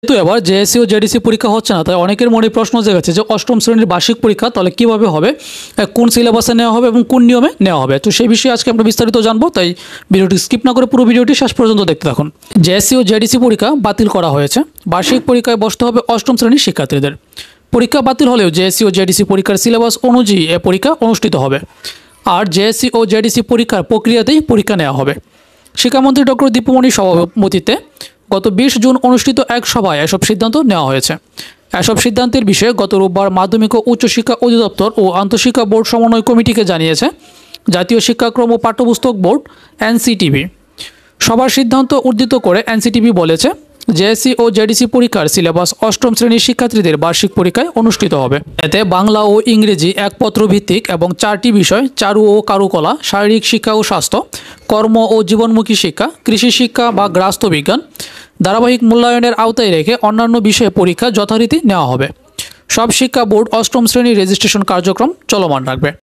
যেহেতু এবার জেএসসি ও জেডিসি পরীক্ষা হচ্ছে না তাই অনেকের মনে প্রশ্ন জেগেছে যে অষ্টম শ্রেণীর বার্ষিক পরীক্ষা তাহলে কীভাবে হবে কোন সিলেবাসে নেওয়া হবে এবং কোন নিয়মে নেওয়া হবে তো সেই বিষয়ে আজকে আমরা বিস্তারিত জানবো তাই ভিডিওটি স্কিপ না করে পুরো ভিডিওটি শেষ পর্যন্ত দেখতে থাকুন জেএসসি ও জেডিসি পরীক্ষা বাতিল করা হয়েছে বার্ষিক পরীক্ষায় বসতে হবে অষ্টম শ্রেণীর শিক্ষার্থীদের পরীক্ষা বাতিল হলেও জেএসসি ও জেডিসি পরীক্ষার সিলেবাস অনুযায়ী এ পরীক্ষা অনুষ্ঠিত হবে আর জেএসসি ও জেডিসি পরীক্ষার প্রক্রিয়াতেই পরীক্ষা নেওয়া হবে শিক্ষামন্ত্রী ডক্টর দীপুমণির সভাপতিত্বে গত বিশ জুন অনুষ্ঠিত এক সভায় এসব সিদ্ধান্ত নেওয়া হয়েছে এসব সিদ্ধান্তের বিষয়ে গত রোববার মাধ্যমিক ও উচ্চশিক্ষা অধিদপ্তর ও আন্তঃশিক্ষা বোর্ড সমন্বয় কমিটিকে জানিয়েছে জাতীয় শিক্ষাক্রম ও পাঠ্যপুস্তক বোর্ড এনসিটিভি সবার সিদ্ধান্ত উদ্ধৃত করে এনসিটিভি বলেছে জেএসসি ও জেডিসি পরীক্ষার সিলেবাস অষ্টম শ্রেণীর শিক্ষার্থীদের বার্ষিক পরীক্ষায় অনুষ্ঠিত হবে এতে বাংলা ও ইংরেজি একপত্র ভিত্তিক এবং চারটি বিষয় চারু ও কারুকলা শারীরিক শিক্ষা ও স্বাস্থ্য কর্ম ও জীবনমুখী শিক্ষা কৃষি শিক্ষা বা গ্রাস্ত বিজ্ঞান ধারাবাহিক মূল্যায়নের আওতায় রেখে অন্যান্য বিষয়ে পরীক্ষা যথারীতি নেওয়া হবে সব শিক্ষা বোর্ড অষ্টম শ্রেণীর রেজিস্ট্রেশন কার্যক্রম চলমান রাখবে